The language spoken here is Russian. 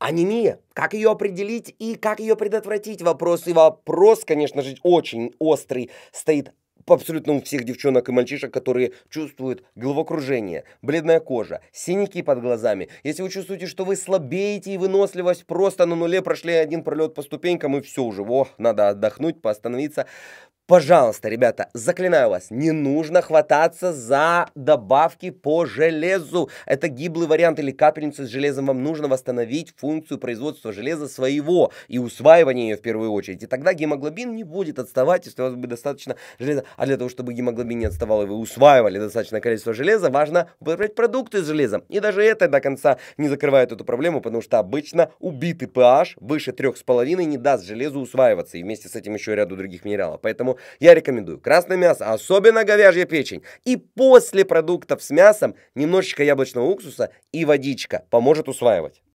Анемия. Как ее определить и как ее предотвратить? Вопрос и вопрос, конечно же, очень острый стоит абсолютно у всех девчонок и мальчишек, которые чувствуют головокружение, бледная кожа, синяки под глазами. Если вы чувствуете, что вы слабеете и выносливость просто на нуле, прошли один пролет по ступенькам и все уже, во, надо отдохнуть, поостановиться. Пожалуйста, ребята, заклинаю вас, не нужно хвататься за добавки по железу. Это гиблый вариант или капельницы с железом. Вам нужно восстановить функцию производства железа своего и усваивания ее в первую очередь. И тогда гемоглобин не будет отставать, если у вас будет достаточно железа. А для того, чтобы гемоглобин не отставал и вы усваивали достаточное количество железа, важно выбрать продукты с железом. И даже это до конца не закрывает эту проблему, потому что обычно убитый pH выше 3,5 не даст железу усваиваться. И вместе с этим еще ряду других минералов. Поэтому я рекомендую красное мясо, особенно говяжья печень. И после продуктов с мясом немножечко яблочного уксуса и водичка поможет усваивать.